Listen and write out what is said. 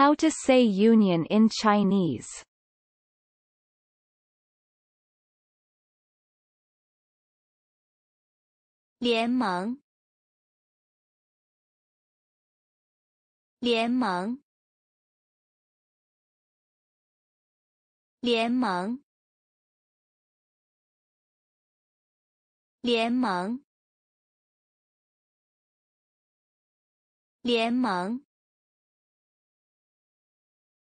How to say union in Chinese Lian Meng Lian Meng Lian